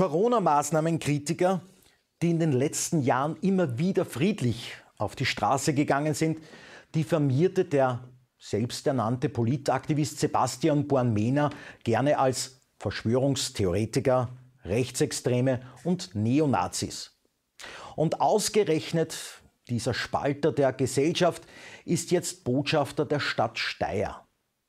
Corona-Maßnahmenkritiker, die in den letzten Jahren immer wieder friedlich auf die Straße gegangen sind, diffamierte der selbsternannte Politaktivist Sebastian Bornmena gerne als Verschwörungstheoretiker, Rechtsextreme und Neonazis. Und ausgerechnet dieser Spalter der Gesellschaft ist jetzt Botschafter der Stadt Steyr.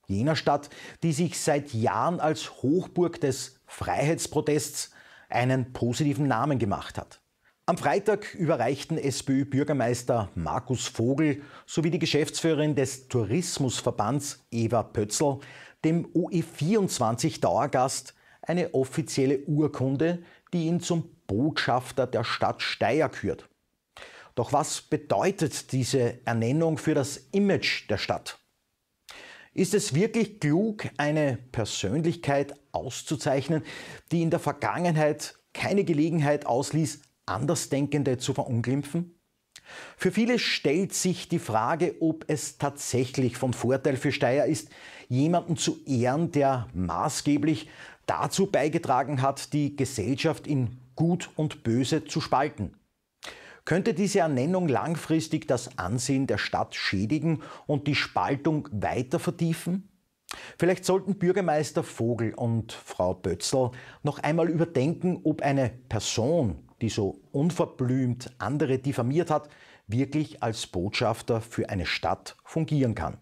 Jener Stadt, die sich seit Jahren als Hochburg des Freiheitsprotests, einen positiven Namen gemacht hat. Am Freitag überreichten SPÖ-Bürgermeister Markus Vogel sowie die Geschäftsführerin des Tourismusverbands Eva Pötzl dem OE24 Dauergast eine offizielle Urkunde, die ihn zum Botschafter der Stadt Steyr kürt. Doch was bedeutet diese Ernennung für das Image der Stadt? Ist es wirklich klug, eine Persönlichkeit auszuzeichnen, die in der Vergangenheit keine Gelegenheit ausließ, Andersdenkende zu verunglimpfen? Für viele stellt sich die Frage, ob es tatsächlich von Vorteil für Steyer ist, jemanden zu ehren, der maßgeblich dazu beigetragen hat, die Gesellschaft in Gut und Böse zu spalten könnte diese Ernennung langfristig das Ansehen der Stadt schädigen und die Spaltung weiter vertiefen? Vielleicht sollten Bürgermeister Vogel und Frau Bötzl noch einmal überdenken, ob eine Person, die so unverblümt andere diffamiert hat, wirklich als Botschafter für eine Stadt fungieren kann.